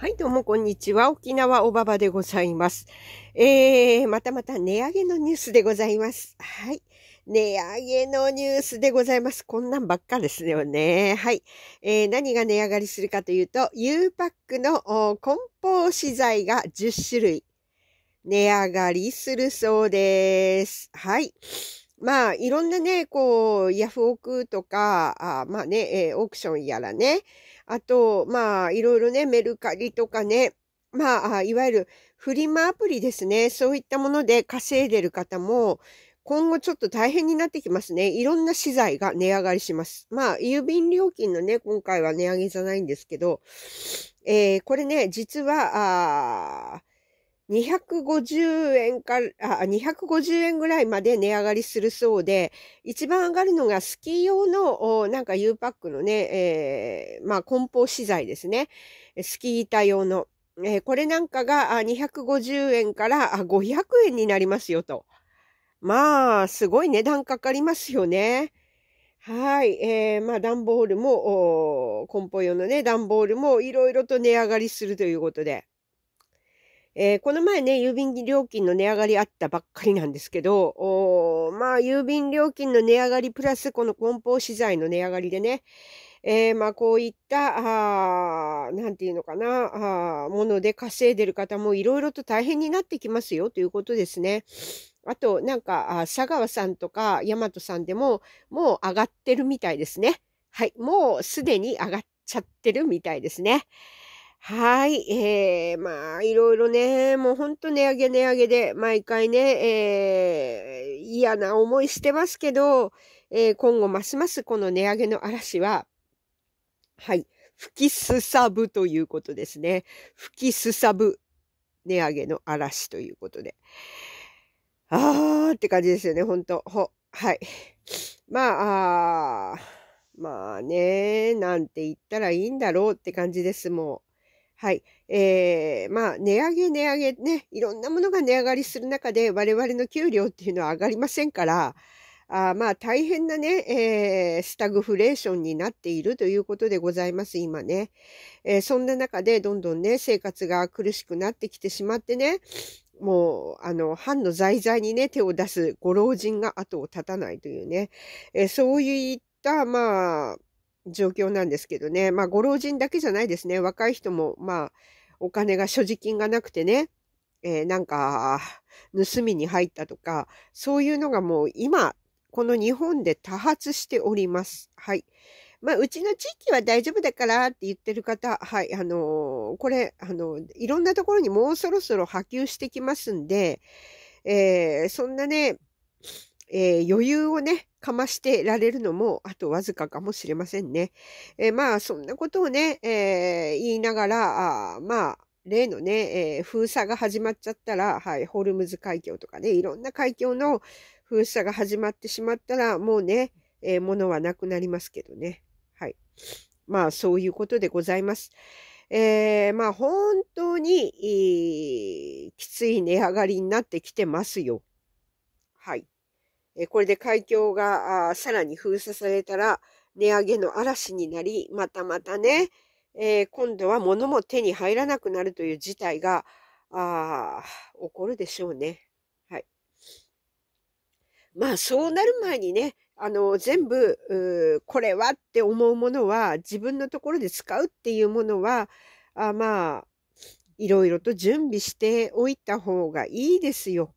はい、どうもこんにちは。沖縄おばばでございます。えー、またまた値上げのニュースでございます。はい。値上げのニュースでございます。こんなんばっかですよね。はい。えー、何が値上がりするかというと、U パックの梱包資材が10種類値上がりするそうです。はい。まあ、いろんなね、こう、ヤフオクとか、あまあね、えー、オークションやらね、あと、まあ、いろいろね、メルカリとかね、まあ、いわゆるフリマアプリですね。そういったもので稼いでる方も、今後ちょっと大変になってきますね。いろんな資材が値上がりします。まあ、郵便料金のね、今回は値上げじゃないんですけど、えー、これね、実は、あ250円から、あ、250円ぐらいまで値上がりするそうで、一番上がるのがスキー用の、なんか U パックのね、えー、まあ梱包資材ですね。スキー板用の。えー、これなんかが250円から500円になりますよと。まあ、すごい値段かかりますよね。はい。えー、まあ、段ボールも、梱包用のね、段ボールもいろいろと値上がりするということで。えー、この前ね、郵便料金の値上がりあったばっかりなんですけど、おまあ、郵便料金の値上がりプラスこの梱包資材の値上がりでね、えー、まあ、こういった、あなんていうのかな、あもので稼いでる方もいろいろと大変になってきますよということですね。あと、なんか、佐川さんとか大和さんでも、もう上がってるみたいですね。はい。もうすでに上がっちゃってるみたいですね。はい、えー、まあ、いろいろね、もうほんと値上げ値上げで、毎回ね、えー、嫌な思いしてますけど、えー、今後ますますこの値上げの嵐は、はい、吹きすさぶということですね。吹きすさぶ、値上げの嵐ということで。あーって感じですよね、ほんと。ほ、はい。まあ、あまあね、なんて言ったらいいんだろうって感じです、もう。はい。えー、まあ、値上げ、値上げね、いろんなものが値上がりする中で、我々の給料っていうのは上がりませんから、あまあ、大変なね、えー、スタグフレーションになっているということでございます、今ね。えー、そんな中で、どんどんね、生活が苦しくなってきてしまってね、もう、あの、藩の財財にね、手を出すご老人が後を絶たないというね、えー、そういった、まあ、状況なんですけどね。まあ、ご老人だけじゃないですね。若い人も、まあ、お金が、所持金がなくてね、えー、なんか、盗みに入ったとか、そういうのがもう今、この日本で多発しております。はい。まあ、うちの地域は大丈夫だからって言ってる方、はい、あのー、これ、あのー、いろんなところにもうそろそろ波及してきますんで、えー、そんなね、え余裕をね、かましてられるのもあとわずかかもしれませんね。えー、まあそんなことをね、えー、言いながら、あまあ例のね、えー、封鎖が始まっちゃったら、はい、ホルムズ海峡とかね、いろんな海峡の封鎖が始まってしまったら、もうね、えー、物はなくなりますけどね。はい。まあそういうことでございます。えー、まあ本当に、きつい値上がりになってきてますよ。はい。えこれで海峡がさらに封鎖されたら値上げの嵐になり、またまたね、えー、今度は物も手に入らなくなるという事態が、あ起こるでしょうね。はい。まあ、そうなる前にね、あの、全部、これはって思うものは、自分のところで使うっていうものは、あまあ、いろいろと準備しておいた方がいいですよ。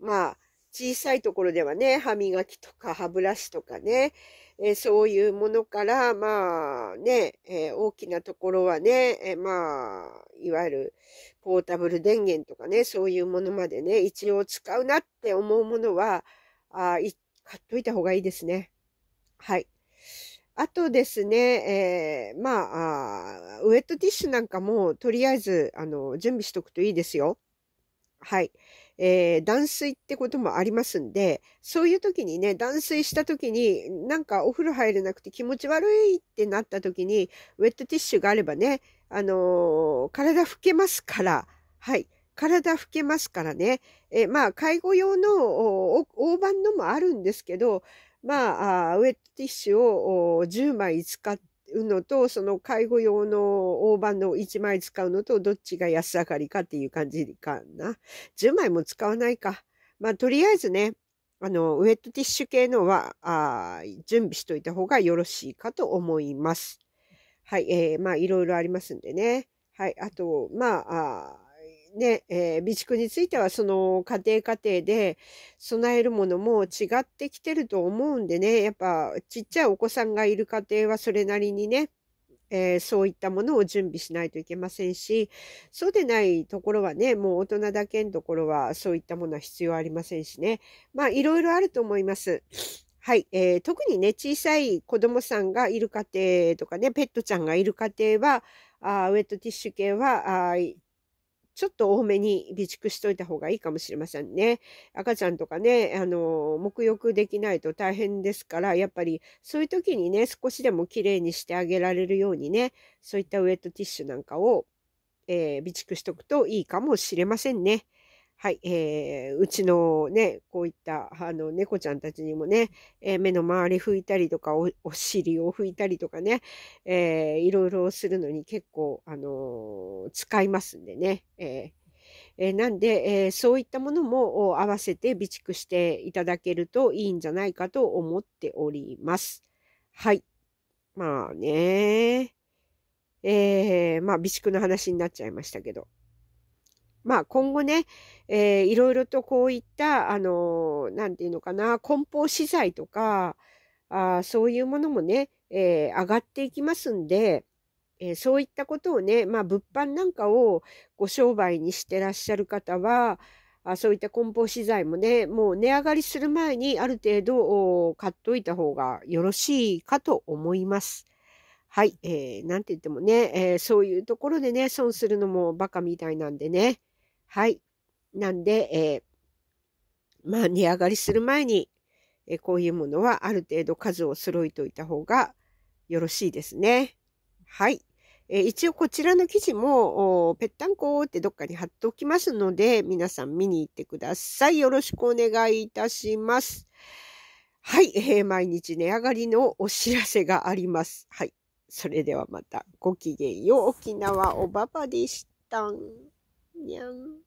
まあ、小さいところではね、歯磨きとか歯ブラシとかね、えー、そういうものから、まあね、えー、大きなところはね、えー、まあ、いわゆるポータブル電源とかね、そういうものまでね、一応使うなって思うものは、あい買っといた方がいいですね。はい。あとですね、えー、まあウェットティッシュなんかも、とりあえず、あの、準備しとくといいですよ。はい。えー、断水ってこともありますんで、そういう時にね、断水した時に、なんかお風呂入れなくて気持ち悪いってなった時に、ウェットティッシュがあればね、あのー、体拭けますから、はい。体拭けますからね。えまあ、介護用の大判のもあるんですけど、まあ、ウェットティッシュを10枚使っのと、その介護用の大判の1枚使うのと、どっちが安上がりかっていう感じかな。10枚も使わないか。まあ、とりあえずね、あの、ウェットティッシュ系のは、あ準備しといた方がよろしいかと思います。はい、えー、まあ、いろいろありますんでね。はい、あと、まあ、あね、えー、備蓄についてはその家庭家庭で備えるものも違ってきてると思うんでね、やっぱちっちゃいお子さんがいる家庭はそれなりにね、えー、そういったものを準備しないといけませんし、そうでないところはね、もう大人だけのところはそういったものは必要ありませんしね。まあいろいろあると思います。はい、えー、特にね、小さい子供さんがいる家庭とかね、ペットちゃんがいる家庭は、あウェットティッシュ系は、ちょっと多めに備蓄しといた方がいいかもしれませんね。赤ちゃんとかね、あの、沐浴できないと大変ですから、やっぱりそういう時にね、少しでも綺麗にしてあげられるようにね、そういったウエットティッシュなんかを、えー、備蓄しとくといいかもしれませんね。はい、えー、うちのね、こういった、あの、猫ちゃんたちにもね、えー、目の周り拭いたりとかお、お尻を拭いたりとかね、えー、いろいろするのに結構、あのー、使いますんでね、ええなんで、えそういったものも合わせて備蓄していただけるといいんじゃないかと思っております。はい。まあね、えまあ備蓄の話になっちゃいましたけど。まあ今後ね、えー、いろいろとこういった、あのー、なんていうのかな、梱包資材とか、あそういうものもね、えー、上がっていきますんで、えー、そういったことをね、まあ、物販なんかをご商売にしてらっしゃる方は、あそういった梱包資材もね、もう値上がりする前にある程度買っといた方がよろしいかと思います。はい、えー、なんて言ってもね、えー、そういうところでね、損するのもバカみたいなんでね。はい。なんで、えー、まあ、値上がりする前に、えー、こういうものはある程度数を揃えておいた方がよろしいですね。はい。えー、一応こちらの記事も、ぺったんこってどっかに貼っておきますので、皆さん見に行ってください。よろしくお願いいたします。はい。えー、毎日値上がりのお知らせがあります。はい。それではまた。ごきげんよう。沖縄おばばでした。dân